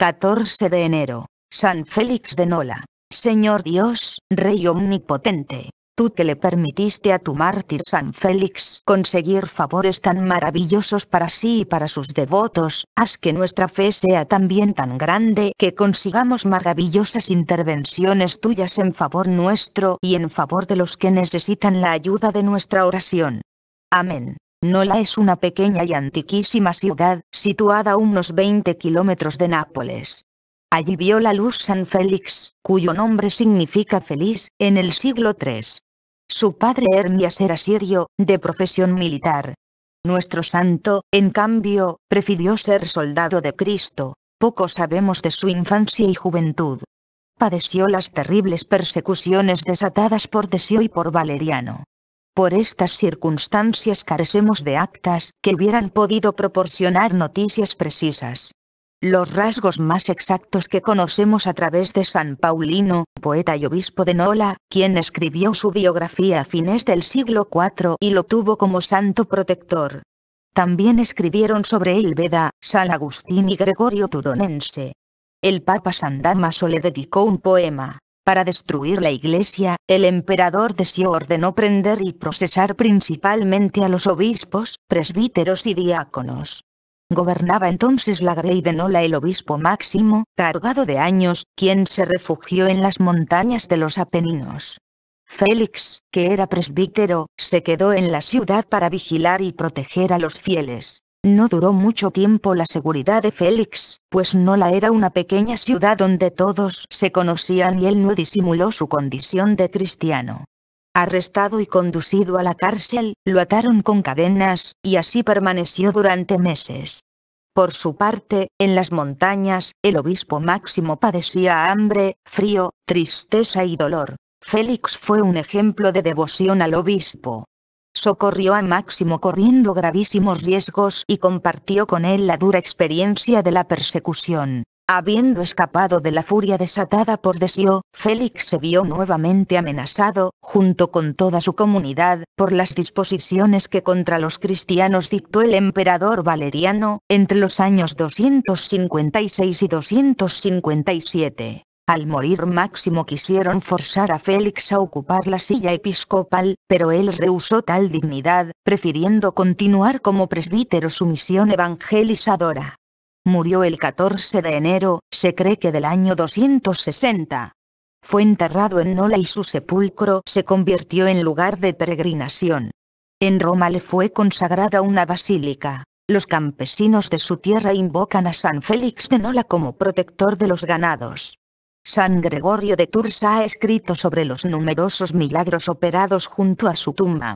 14 de enero, San Félix de Nola. Señor Dios, Rey Omnipotente, tú que le permitiste a tu mártir San Félix conseguir favores tan maravillosos para sí y para sus devotos, haz que nuestra fe sea también tan grande que consigamos maravillosas intervenciones tuyas en favor nuestro y en favor de los que necesitan la ayuda de nuestra oración. Amén. Nola es una pequeña y antiquísima ciudad, situada a unos 20 kilómetros de Nápoles. Allí vio la luz San Félix, cuyo nombre significa feliz, en el siglo III. Su padre Hermias era sirio, de profesión militar. Nuestro santo, en cambio, prefirió ser soldado de Cristo. Poco sabemos de su infancia y juventud. Padeció las terribles persecuciones desatadas por Desio y por Valeriano. Por estas circunstancias carecemos de actas que hubieran podido proporcionar noticias precisas. Los rasgos más exactos que conocemos a través de San Paulino, poeta y obispo de Nola, quien escribió su biografía a fines del siglo IV y lo tuvo como santo protector. También escribieron sobre él San Agustín y Gregorio Turonense. El Papa San Damaso le dedicó un poema, para destruir la iglesia, el emperador Sio ordenó prender y procesar principalmente a los obispos, presbíteros y diáconos. Gobernaba entonces la Grey de Nola el obispo Máximo, cargado de años, quien se refugió en las montañas de los Apeninos. Félix, que era presbítero, se quedó en la ciudad para vigilar y proteger a los fieles. No duró mucho tiempo la seguridad de Félix, pues Nola era una pequeña ciudad donde todos se conocían y él no disimuló su condición de cristiano. Arrestado y conducido a la cárcel, lo ataron con cadenas, y así permaneció durante meses. Por su parte, en las montañas, el obispo Máximo padecía hambre, frío, tristeza y dolor. Félix fue un ejemplo de devoción al obispo. Socorrió a Máximo corriendo gravísimos riesgos y compartió con él la dura experiencia de la persecución. Habiendo escapado de la furia desatada por Desio, Félix se vio nuevamente amenazado, junto con toda su comunidad, por las disposiciones que contra los cristianos dictó el emperador Valeriano, entre los años 256 y 257. Al morir Máximo quisieron forzar a Félix a ocupar la silla episcopal, pero él rehusó tal dignidad, prefiriendo continuar como presbítero su misión evangelizadora. Murió el 14 de enero, se cree que del año 260. Fue enterrado en Nola y su sepulcro se convirtió en lugar de peregrinación. En Roma le fue consagrada una basílica. Los campesinos de su tierra invocan a San Félix de Nola como protector de los ganados. San Gregorio de Tours ha escrito sobre los numerosos milagros operados junto a su tumba.